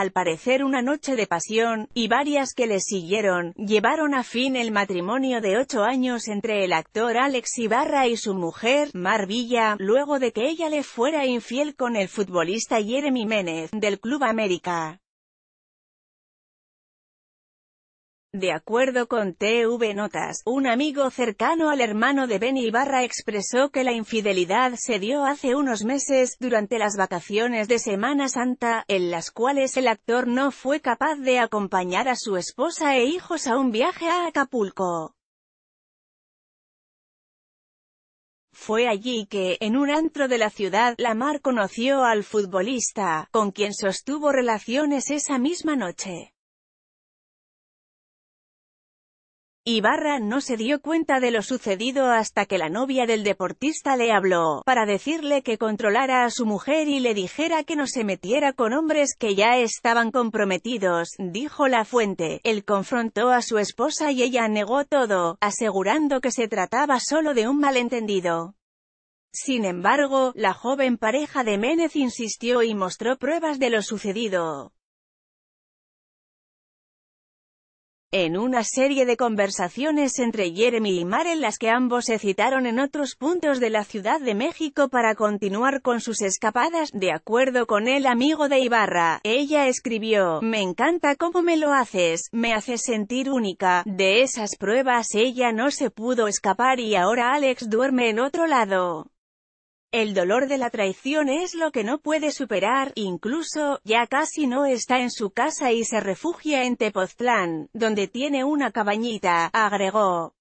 al parecer una noche de pasión, y varias que le siguieron, llevaron a fin el matrimonio de ocho años entre el actor Alex Ibarra y su mujer, Marvilla, luego de que ella le fuera infiel con el futbolista Jeremy Menez, del Club América. De acuerdo con TV Notas, un amigo cercano al hermano de Benny Ibarra expresó que la infidelidad se dio hace unos meses, durante las vacaciones de Semana Santa, en las cuales el actor no fue capaz de acompañar a su esposa e hijos a un viaje a Acapulco. Fue allí que, en un antro de la ciudad, Lamar conoció al futbolista, con quien sostuvo relaciones esa misma noche. Ibarra no se dio cuenta de lo sucedido hasta que la novia del deportista le habló, para decirle que controlara a su mujer y le dijera que no se metiera con hombres que ya estaban comprometidos, dijo la fuente. Él confrontó a su esposa y ella negó todo, asegurando que se trataba solo de un malentendido. Sin embargo, la joven pareja de Ménez insistió y mostró pruebas de lo sucedido. en una serie de conversaciones entre Jeremy y Mar en las que ambos se citaron en otros puntos de la Ciudad de México para continuar con sus escapadas, de acuerdo con el amigo de Ibarra, ella escribió, me encanta cómo me lo haces, me haces sentir única, de esas pruebas ella no se pudo escapar y ahora Alex duerme en otro lado. El dolor de la traición es lo que no puede superar, incluso, ya casi no está en su casa y se refugia en Tepoztlán, donde tiene una cabañita, agregó.